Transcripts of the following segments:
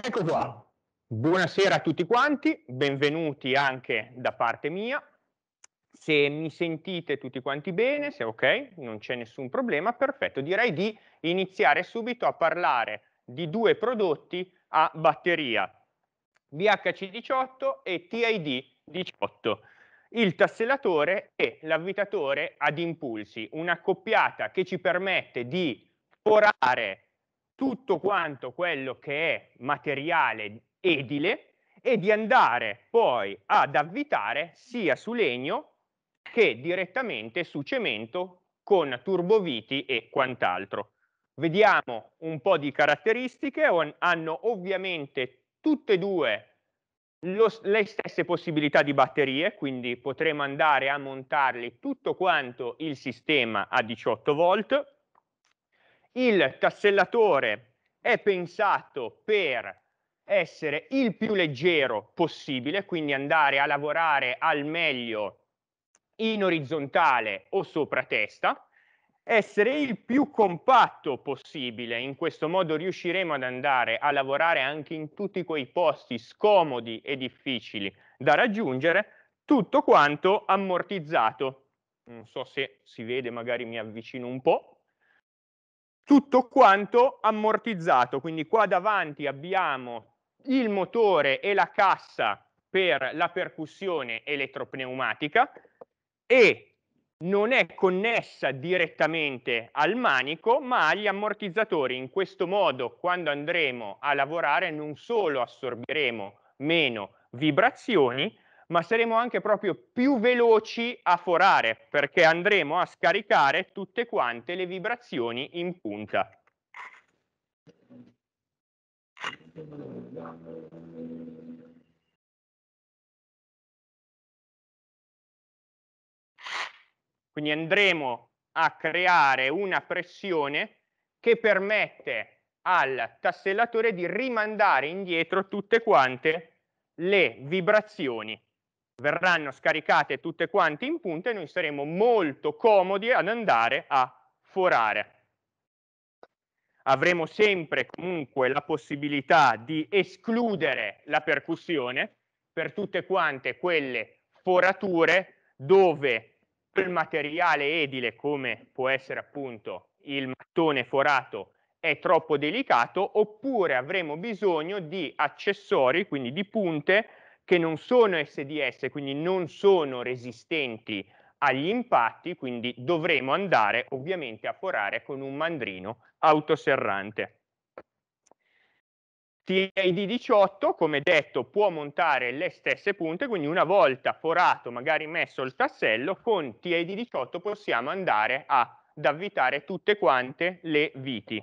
Ecco qua. Buonasera a tutti quanti, benvenuti anche da parte mia. Se mi sentite tutti quanti bene, se ok, non c'è nessun problema, perfetto. Direi di iniziare subito a parlare di due prodotti a batteria, VHC18 e TID18. Il tassellatore e l'avvitatore ad impulsi, una coppiata che ci permette di forare tutto quanto quello che è materiale edile e di andare poi ad avvitare sia su legno che direttamente su cemento con turboviti e quant'altro. Vediamo un po' di caratteristiche, hanno ovviamente tutte e due lo, le stesse possibilità di batterie, quindi potremo andare a montarli tutto quanto il sistema a 18 volt, il tassellatore è pensato per essere il più leggero possibile, quindi andare a lavorare al meglio in orizzontale o sopra testa, essere il più compatto possibile, in questo modo riusciremo ad andare a lavorare anche in tutti quei posti scomodi e difficili da raggiungere, tutto quanto ammortizzato. Non so se si vede, magari mi avvicino un po' tutto quanto ammortizzato, quindi qua davanti abbiamo il motore e la cassa per la percussione elettropneumatica e non è connessa direttamente al manico ma agli ammortizzatori. In questo modo quando andremo a lavorare non solo assorbiremo meno vibrazioni ma saremo anche proprio più veloci a forare, perché andremo a scaricare tutte quante le vibrazioni in punta. Quindi andremo a creare una pressione che permette al tassellatore di rimandare indietro tutte quante le vibrazioni verranno scaricate tutte quante in punta e noi saremo molto comodi ad andare a forare. Avremo sempre comunque la possibilità di escludere la percussione per tutte quante quelle forature dove il materiale edile, come può essere appunto il mattone forato, è troppo delicato, oppure avremo bisogno di accessori, quindi di punte, che non sono SDS, quindi non sono resistenti agli impatti, quindi dovremo andare ovviamente a forare con un mandrino autoserrante. TID 18, come detto, può montare le stesse punte, quindi una volta forato, magari messo il tassello, con TID 18 possiamo andare ad avvitare tutte quante le viti.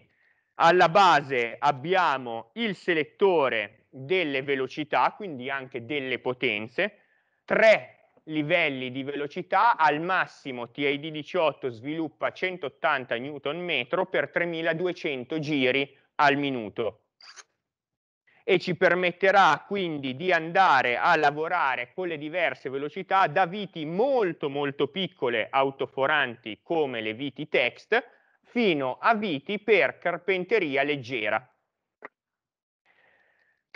Alla base abbiamo il selettore delle velocità, quindi anche delle potenze, tre livelli di velocità, al massimo TID18 sviluppa 180 Nm per 3200 giri al minuto e ci permetterà quindi di andare a lavorare con le diverse velocità da viti molto molto piccole autoforanti come le viti text fino a viti per carpenteria leggera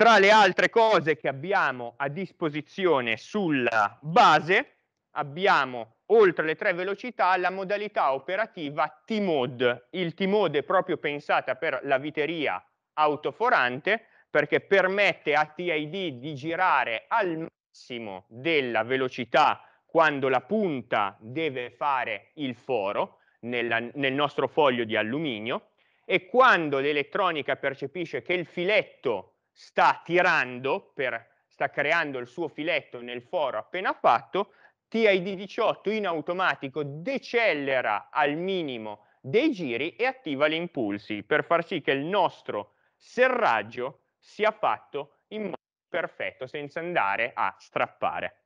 tra le altre cose che abbiamo a disposizione sulla base abbiamo oltre le tre velocità la modalità operativa T-Mod. Il T-Mod è proprio pensata per la viteria autoforante perché permette a TID di girare al massimo della velocità quando la punta deve fare il foro nella, nel nostro foglio di alluminio e quando l'elettronica percepisce che il filetto sta tirando, per, sta creando il suo filetto nel foro appena fatto, TID 18 in automatico decelera al minimo dei giri e attiva gli impulsi per far sì che il nostro serraggio sia fatto in modo perfetto senza andare a strappare.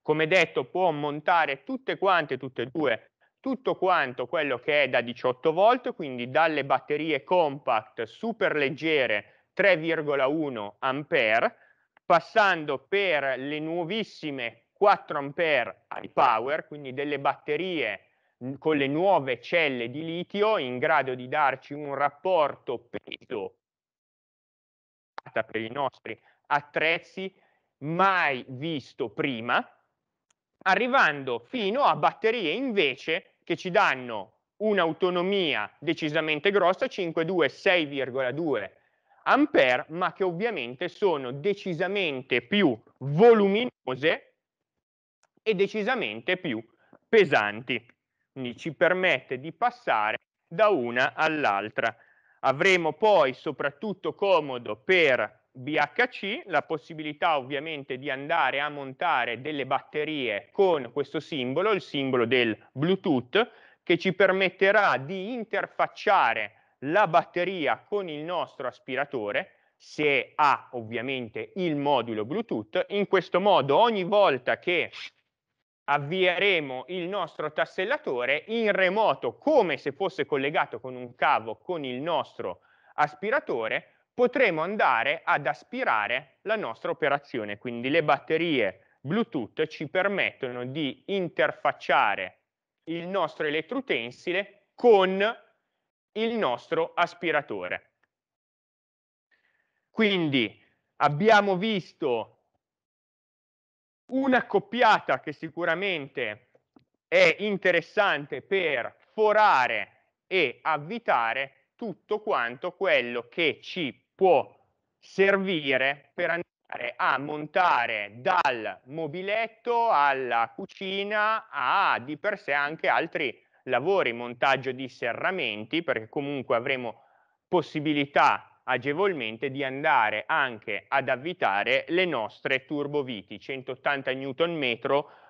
Come detto può montare tutte quante, tutte e due, tutto quanto quello che è da 18 volt, quindi dalle batterie compact super leggere 3,1 ampere, passando per le nuovissime 4 ampere high power, quindi delle batterie con le nuove celle di litio in grado di darci un rapporto peso per i nostri attrezzi mai visto prima, arrivando fino a batterie invece che ci danno un'autonomia decisamente grossa, 5,2, 6,2 ampere, ma che ovviamente sono decisamente più voluminose e decisamente più pesanti. Quindi ci permette di passare da una all'altra. Avremo poi soprattutto comodo per BHC la possibilità ovviamente di andare a montare delle batterie con questo simbolo, il simbolo del Bluetooth, che ci permetterà di interfacciare la batteria con il nostro aspiratore se ha ovviamente il modulo Bluetooth. In questo modo ogni volta che avvieremo il nostro tassellatore in remoto come se fosse collegato con un cavo con il nostro aspiratore potremo andare ad aspirare la nostra operazione. Quindi le batterie Bluetooth ci permettono di interfacciare il nostro elettrotensile con il nostro aspiratore. Quindi abbiamo visto una coppiata che sicuramente è interessante per forare e avvitare tutto quanto quello che ci può servire per andare a montare dal mobiletto alla cucina a di per sé anche altri lavori, montaggio di serramenti, perché comunque avremo possibilità agevolmente di andare anche ad avvitare le nostre turboviti. 180 Nm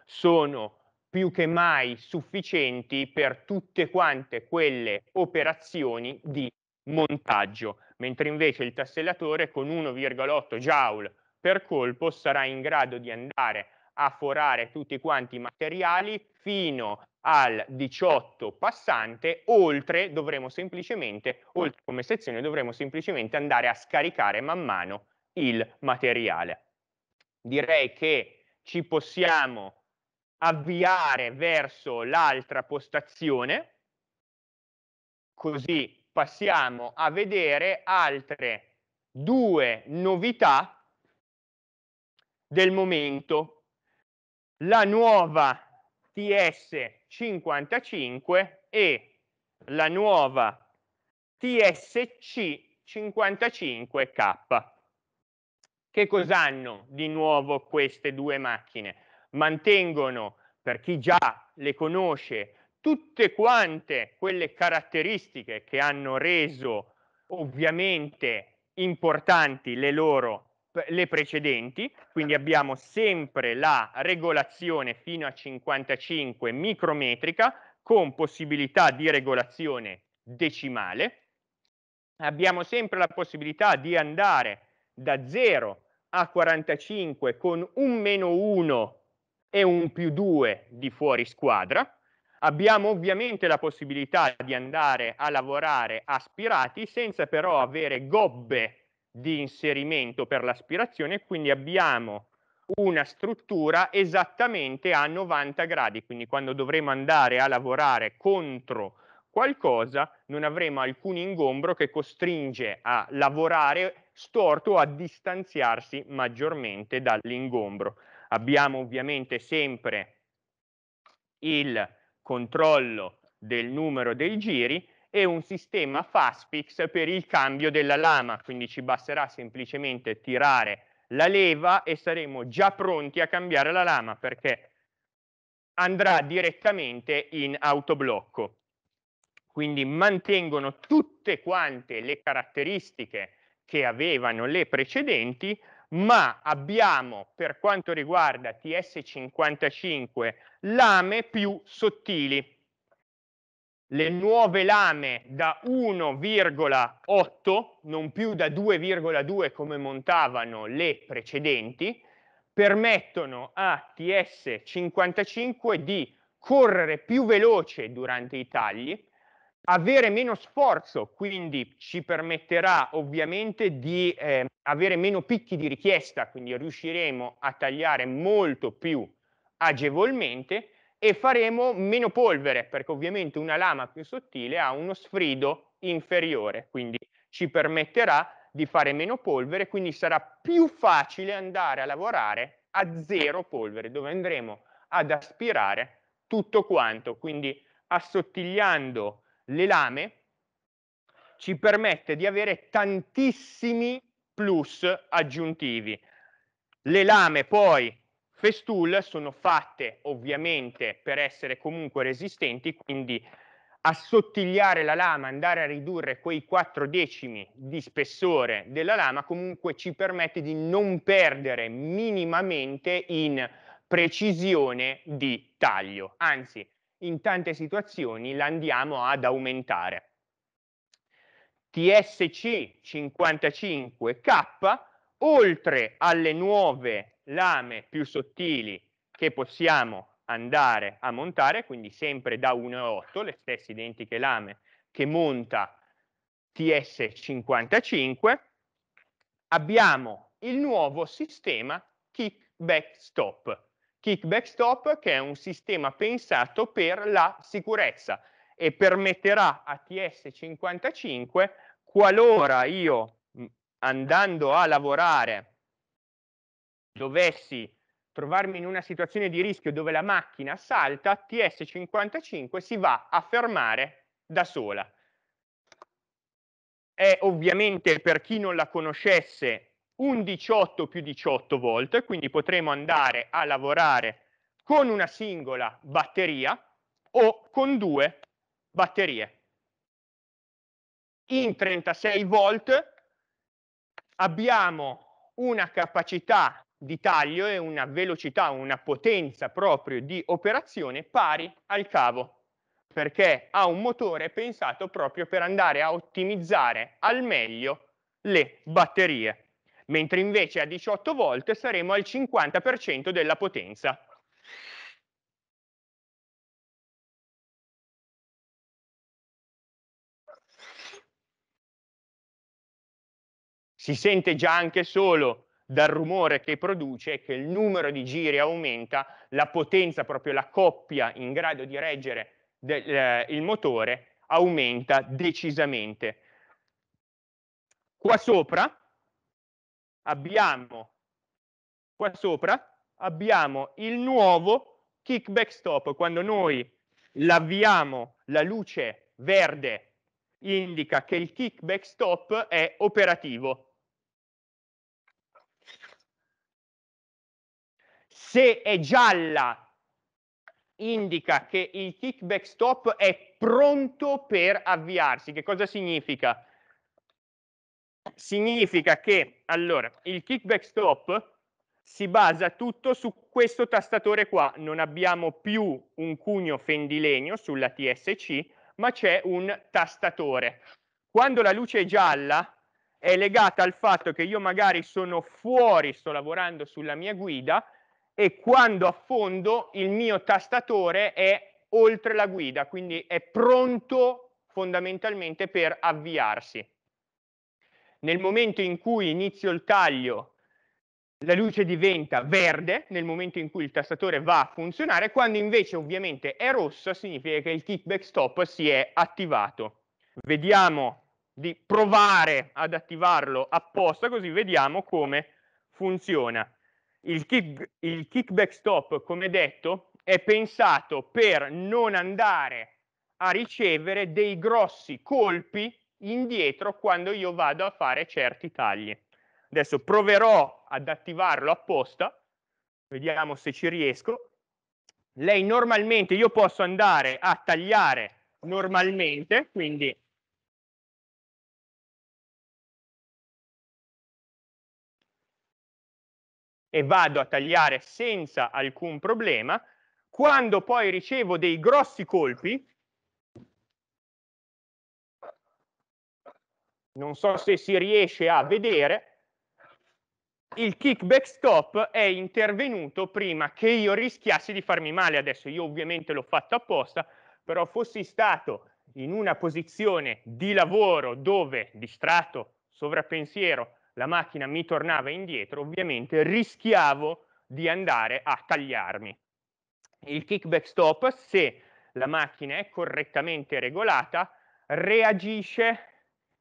sono più che mai sufficienti per tutte quante quelle operazioni di montaggio, mentre invece il tassellatore con 1,8 joule per colpo sarà in grado di andare a forare tutti quanti i materiali fino al 18 passante, oltre dovremo semplicemente, oltre come sezione, dovremo semplicemente andare a scaricare man mano il materiale. Direi che ci possiamo avviare verso l'altra postazione, così passiamo a vedere altre due novità del momento la nuova TS55 e la nuova TSC55K. Che cos'hanno di nuovo queste due macchine? Mantengono, per chi già le conosce, tutte quante quelle caratteristiche che hanno reso ovviamente importanti le loro le precedenti, quindi abbiamo sempre la regolazione fino a 55 micrometrica con possibilità di regolazione decimale. Abbiamo sempre la possibilità di andare da 0 a 45 con un meno 1 e un più 2 di fuori squadra. Abbiamo ovviamente la possibilità di andare a lavorare aspirati senza però avere gobbe di inserimento per l'aspirazione, quindi abbiamo una struttura esattamente a 90 gradi, quindi quando dovremo andare a lavorare contro qualcosa non avremo alcun ingombro che costringe a lavorare storto o a distanziarsi maggiormente dall'ingombro. Abbiamo ovviamente sempre il controllo del numero dei giri e un sistema fastfix per il cambio della lama, quindi ci basterà semplicemente tirare la leva e saremo già pronti a cambiare la lama perché andrà direttamente in autoblocco. Quindi mantengono tutte quante le caratteristiche che avevano le precedenti, ma abbiamo per quanto riguarda TS55 lame più sottili le nuove lame da 1,8, non più da 2,2 come montavano le precedenti, permettono a TS55 di correre più veloce durante i tagli, avere meno sforzo, quindi ci permetterà ovviamente di eh, avere meno picchi di richiesta, quindi riusciremo a tagliare molto più agevolmente e faremo meno polvere, perché ovviamente una lama più sottile ha uno sfrido inferiore, quindi ci permetterà di fare meno polvere, quindi sarà più facile andare a lavorare a zero polvere, dove andremo ad aspirare tutto quanto, quindi assottigliando le lame ci permette di avere tantissimi plus aggiuntivi. Le lame poi Festool sono fatte ovviamente per essere comunque resistenti, quindi assottigliare la lama, andare a ridurre quei 4 decimi di spessore della lama comunque ci permette di non perdere minimamente in precisione di taglio, anzi in tante situazioni la andiamo ad aumentare. TSC 55K, oltre alle nuove lame più sottili che possiamo andare a montare, quindi sempre da 1,8, le stesse identiche lame che monta TS55, abbiamo il nuovo sistema kickback stop. Kickback stop che è un sistema pensato per la sicurezza e permetterà a TS55 qualora io andando a lavorare dovessi trovarmi in una situazione di rischio dove la macchina salta, TS55 si va a fermare da sola. È ovviamente, per chi non la conoscesse, un 18 più 18 volt, quindi potremo andare a lavorare con una singola batteria o con due batterie. In 36 volt abbiamo una capacità di taglio e una velocità, una potenza proprio di operazione pari al cavo, perché ha un motore pensato proprio per andare a ottimizzare al meglio le batterie, mentre invece a 18 volt saremo al 50% della potenza. Si sente già anche solo dal rumore che produce che il numero di giri aumenta, la potenza, proprio la coppia in grado di reggere del, eh, il motore aumenta decisamente. Qua sopra abbiamo, qua sopra abbiamo il nuovo kickback stop, quando noi l'avviamo la luce verde indica che il kickback stop è operativo Se è gialla indica che il kickback stop è pronto per avviarsi. Che cosa significa? Significa che allora il kickback stop si basa tutto su questo tastatore qua. Non abbiamo più un cugno fendilegno sulla TSC, ma c'è un tastatore. Quando la luce è gialla è legata al fatto che io magari sono fuori, sto lavorando sulla mia guida e quando affondo il mio tastatore è oltre la guida, quindi è pronto fondamentalmente per avviarsi. Nel momento in cui inizio il taglio, la luce diventa verde, nel momento in cui il tastatore va a funzionare, quando invece ovviamente è rossa significa che il kickback stop si è attivato. Vediamo di provare ad attivarlo apposta, così vediamo come funziona. Il, kick, il kickback stop, come detto, è pensato per non andare a ricevere dei grossi colpi indietro quando io vado a fare certi tagli. Adesso proverò ad attivarlo apposta, vediamo se ci riesco. Lei normalmente, io posso andare a tagliare normalmente, quindi e vado a tagliare senza alcun problema, quando poi ricevo dei grossi colpi, non so se si riesce a vedere, il kickback stop è intervenuto prima che io rischiassi di farmi male. Adesso io ovviamente l'ho fatto apposta, però fossi stato in una posizione di lavoro dove, distratto, sovrappensiero, la macchina mi tornava indietro, ovviamente rischiavo di andare a tagliarmi. Il kickback stop, se la macchina è correttamente regolata, reagisce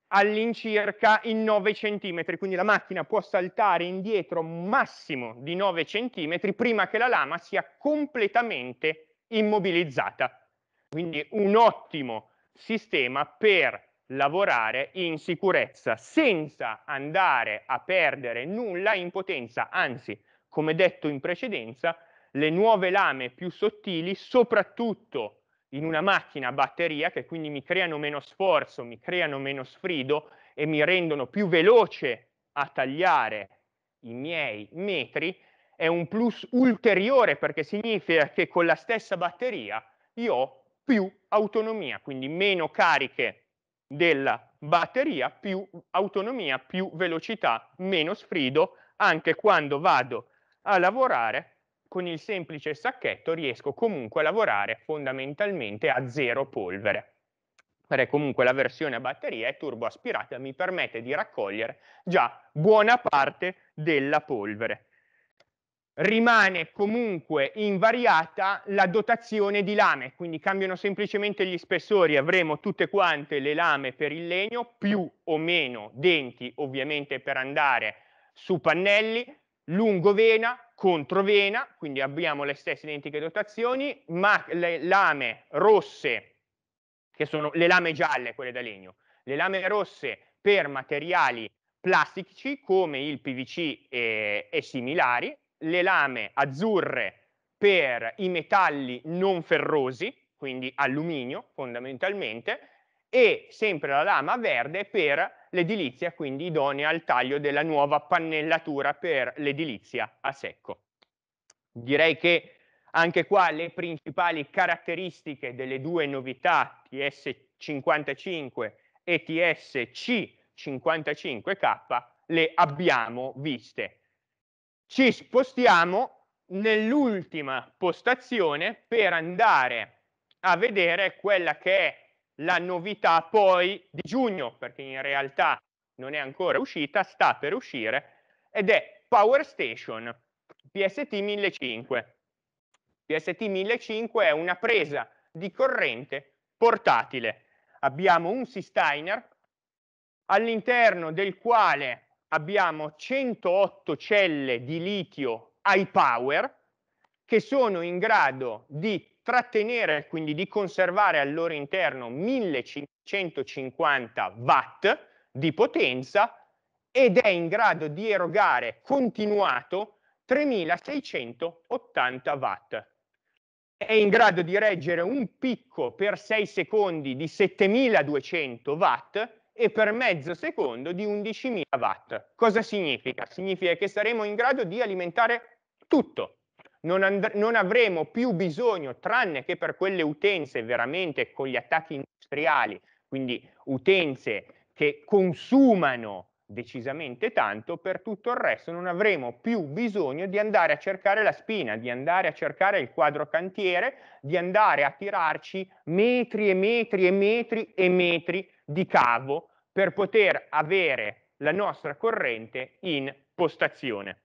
all'incirca in 9 cm, quindi la macchina può saltare indietro massimo di 9 cm prima che la lama sia completamente immobilizzata. Quindi un ottimo sistema per lavorare in sicurezza senza andare a perdere nulla in potenza, anzi, come detto in precedenza, le nuove lame più sottili, soprattutto in una macchina a batteria, che quindi mi creano meno sforzo, mi creano meno sfrido e mi rendono più veloce a tagliare i miei metri, è un plus ulteriore perché significa che con la stessa batteria io ho più autonomia, quindi meno cariche della batteria più autonomia, più velocità, meno sfrido, anche quando vado a lavorare con il semplice sacchetto riesco comunque a lavorare fondamentalmente a zero polvere perché comunque la versione a batteria è turboaspirata mi permette di raccogliere già buona parte della polvere rimane comunque invariata la dotazione di lame, quindi cambiano semplicemente gli spessori, avremo tutte quante le lame per il legno, più o meno denti ovviamente per andare su pannelli, lungovena, controvena, quindi abbiamo le stesse identiche dotazioni, ma le lame rosse, che sono le lame gialle, quelle da legno, le lame rosse per materiali plastici come il PVC e, eh, e similari, le lame azzurre per i metalli non ferrosi, quindi alluminio fondamentalmente, e sempre la lama verde per l'edilizia, quindi idonea al taglio della nuova pannellatura per l'edilizia a secco. Direi che anche qua le principali caratteristiche delle due novità TS55 e TSC55K le abbiamo viste ci spostiamo nell'ultima postazione per andare a vedere quella che è la novità poi di giugno, perché in realtà non è ancora uscita, sta per uscire, ed è Power Station PST 1005. PST 1005 è una presa di corrente portatile. Abbiamo un c all'interno del quale abbiamo 108 celle di litio high power che sono in grado di trattenere, quindi di conservare al loro interno 1550 watt di potenza ed è in grado di erogare continuato 3680 watt. È in grado di reggere un picco per 6 secondi di 7200 watt e per mezzo secondo di 11.000 watt. Cosa significa? Significa che saremo in grado di alimentare tutto. Non, non, avremo più bisogno, tranne che per quelle utenze veramente con gli attacchi industriali, quindi utenze che consumano decisamente tanto, per tutto il resto non avremo più bisogno di andare a cercare la spina, di andare a cercare il quadro cantiere, di andare a tirarci metri e metri e metri e metri di cavo per poter avere la nostra corrente in postazione.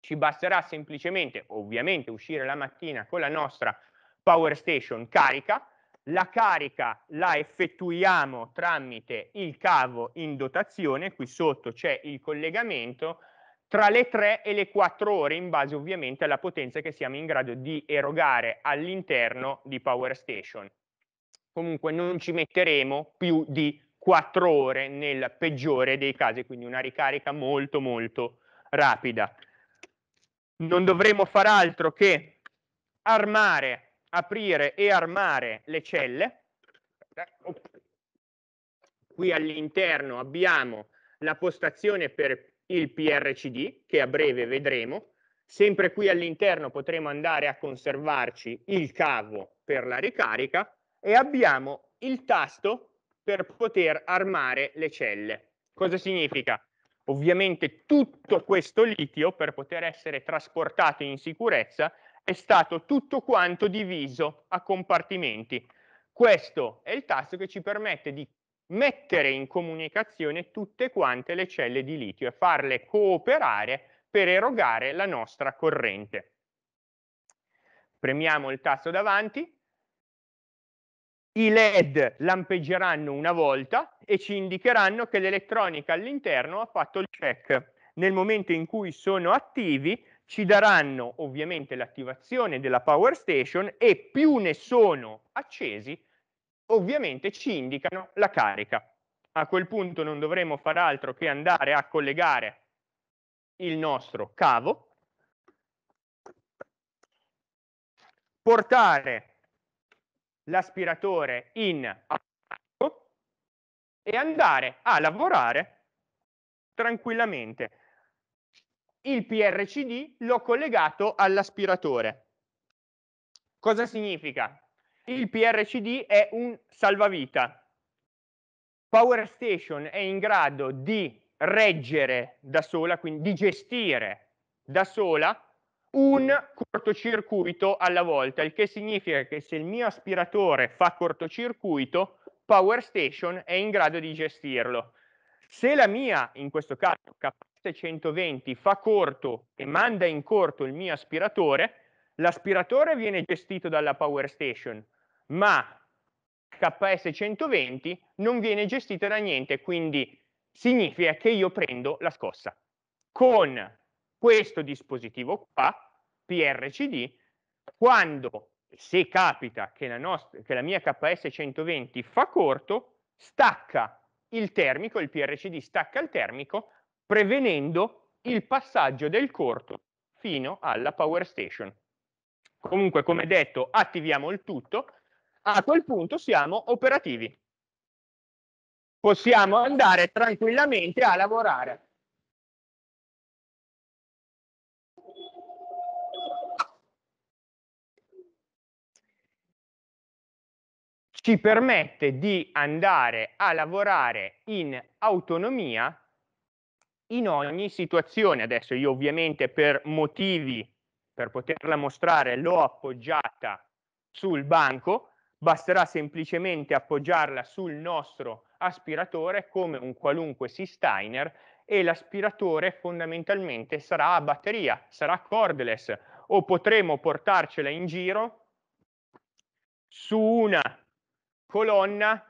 Ci basterà semplicemente, ovviamente, uscire la mattina con la nostra power station carica, la carica la effettuiamo tramite il cavo in dotazione, qui sotto c'è il collegamento, tra le 3 e le 4 ore in base ovviamente alla potenza che siamo in grado di erogare all'interno di Power Station comunque non ci metteremo più di 4 ore nel peggiore dei casi, quindi una ricarica molto molto rapida. Non dovremo far altro che armare, aprire e armare le celle. Qui all'interno abbiamo la postazione per il PRCD, che a breve vedremo. Sempre qui all'interno potremo andare a conservarci il cavo per la ricarica e abbiamo il tasto per poter armare le celle. Cosa significa? Ovviamente tutto questo litio, per poter essere trasportato in sicurezza, è stato tutto quanto diviso a compartimenti. Questo è il tasto che ci permette di mettere in comunicazione tutte quante le celle di litio e farle cooperare per erogare la nostra corrente. Premiamo il tasto davanti i led lampeggeranno una volta e ci indicheranno che l'elettronica all'interno ha fatto il check. Nel momento in cui sono attivi ci daranno ovviamente l'attivazione della power station e più ne sono accesi ovviamente ci indicano la carica. A quel punto non dovremo far altro che andare a collegare il nostro cavo, portare l'aspiratore in e andare a lavorare tranquillamente. Il PRCD l'ho collegato all'aspiratore. Cosa significa? Il PRCD è un salvavita. Power Station è in grado di reggere da sola, quindi di gestire da sola un cortocircuito alla volta, il che significa che se il mio aspiratore fa cortocircuito, Power Station è in grado di gestirlo. Se la mia, in questo caso KS120, fa corto e manda in corto il mio aspiratore, l'aspiratore viene gestito dalla Power Station, ma KS120 non viene gestita da niente, quindi significa che io prendo la scossa. Con questo dispositivo qua, PRCD, quando se capita che la, nostra, che la mia KS 120 fa corto, stacca il termico, il PRCD stacca il termico, prevenendo il passaggio del corto fino alla power station. Comunque, come detto, attiviamo il tutto, a quel punto siamo operativi. Possiamo andare tranquillamente a lavorare. ci permette di andare a lavorare in autonomia in ogni situazione. Adesso io ovviamente per motivi, per poterla mostrare, l'ho appoggiata sul banco, basterà semplicemente appoggiarla sul nostro aspiratore come un qualunque Sisteiner e l'aspiratore fondamentalmente sarà a batteria, sarà cordless o potremo portarcela in giro su una colonna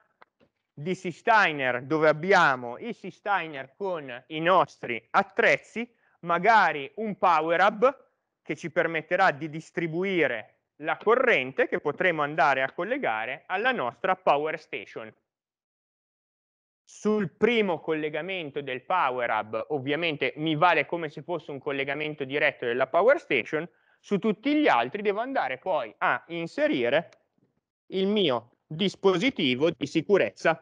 di Sisteiner dove abbiamo i Sisteiner con i nostri attrezzi, magari un power hub che ci permetterà di distribuire la corrente che potremo andare a collegare alla nostra power station. Sul primo collegamento del power hub, ovviamente mi vale come se fosse un collegamento diretto della power station, su tutti gli altri devo andare poi a inserire il mio dispositivo di sicurezza.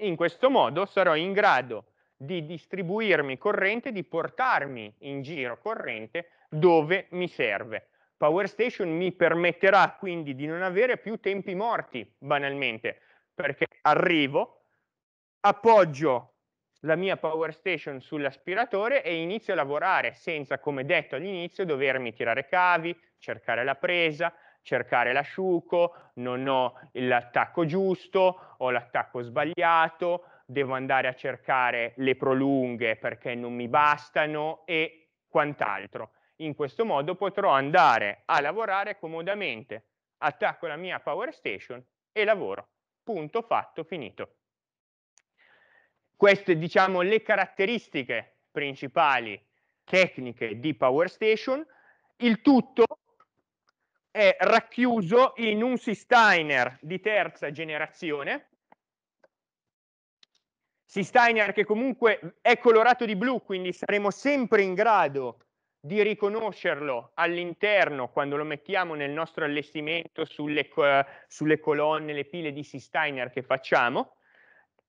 In questo modo sarò in grado di distribuirmi corrente, di portarmi in giro corrente dove mi serve. Power Station mi permetterà quindi di non avere più tempi morti, banalmente, perché arrivo, appoggio la mia Power Station sull'aspiratore e inizio a lavorare senza, come detto all'inizio, dovermi tirare cavi, cercare la presa, cercare l'asciuco, non ho l'attacco giusto, ho l'attacco sbagliato, devo andare a cercare le prolunghe perché non mi bastano e quant'altro. In questo modo potrò andare a lavorare comodamente. Attacco la mia power station e lavoro. Punto fatto, finito. Queste diciamo le caratteristiche principali tecniche di power station. Il tutto è racchiuso in un Sisteiner di terza generazione, Sisteiner che comunque è colorato di blu, quindi saremo sempre in grado di riconoscerlo all'interno quando lo mettiamo nel nostro allestimento sulle, sulle colonne, le pile di Sisteiner che facciamo,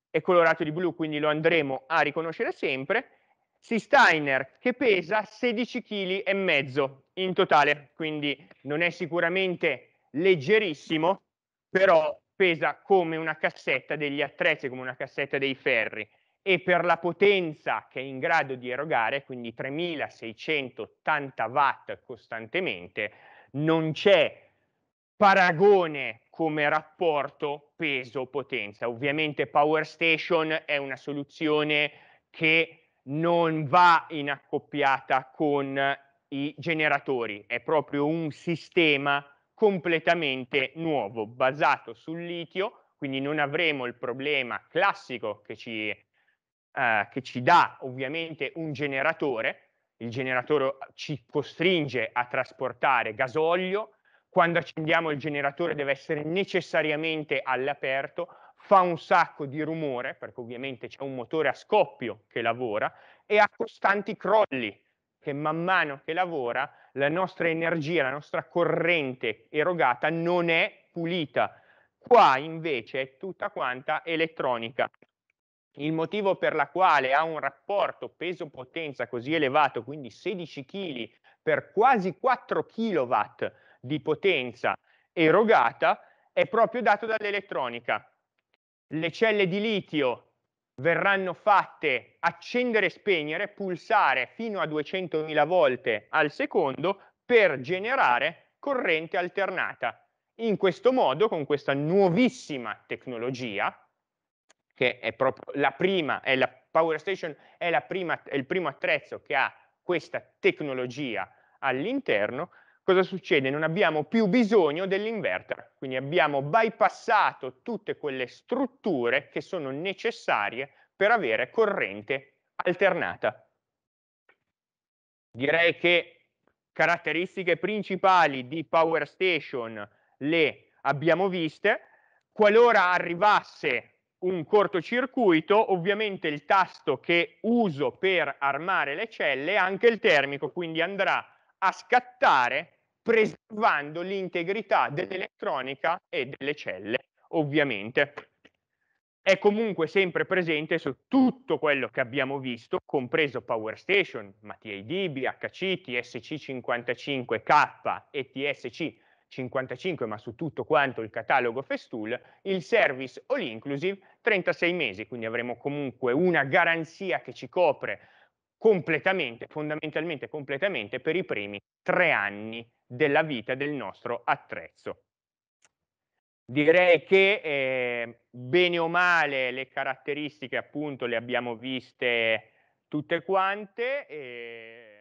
è colorato di blu, quindi lo andremo a riconoscere sempre, si Steiner che pesa 16 kg e mezzo in totale, quindi non è sicuramente leggerissimo, però pesa come una cassetta degli attrezzi, come una cassetta dei ferri e per la potenza che è in grado di erogare, quindi 3680 watt costantemente, non c'è paragone come rapporto peso-potenza. Ovviamente Power Station è una soluzione che non va in accoppiata con i generatori, è proprio un sistema completamente nuovo, basato sul litio, quindi non avremo il problema classico che ci, eh, che ci dà ovviamente un generatore, il generatore ci costringe a trasportare gasolio, quando accendiamo il generatore deve essere necessariamente all'aperto, fa un sacco di rumore, perché ovviamente c'è un motore a scoppio che lavora, e ha costanti crolli, che man mano che lavora la nostra energia, la nostra corrente erogata non è pulita. Qua invece è tutta quanta elettronica. Il motivo per la quale ha un rapporto peso-potenza così elevato, quindi 16 kg per quasi 4 kW di potenza erogata, è proprio dato dall'elettronica le celle di litio verranno fatte accendere e spegnere, pulsare fino a 200.000 volte al secondo per generare corrente alternata. In questo modo, con questa nuovissima tecnologia, che è proprio la prima, è la Power Station è, prima, è il primo attrezzo che ha questa tecnologia all'interno, cosa succede? Non abbiamo più bisogno dell'inverter, quindi abbiamo bypassato tutte quelle strutture che sono necessarie per avere corrente alternata. Direi che caratteristiche principali di Power Station le abbiamo viste, qualora arrivasse un cortocircuito, ovviamente il tasto che uso per armare le celle è anche il termico, quindi andrà a scattare preservando l'integrità dell'elettronica e delle celle, ovviamente. È comunque sempre presente su tutto quello che abbiamo visto, compreso Power Station, ma TID, BHC, TSC55K e TSC55, ma su tutto quanto il catalogo Festool, il service all inclusive 36 mesi, quindi avremo comunque una garanzia che ci copre completamente, fondamentalmente completamente, per i primi tre anni della vita del nostro attrezzo. Direi che eh, bene o male le caratteristiche appunto le abbiamo viste tutte quante. Eh,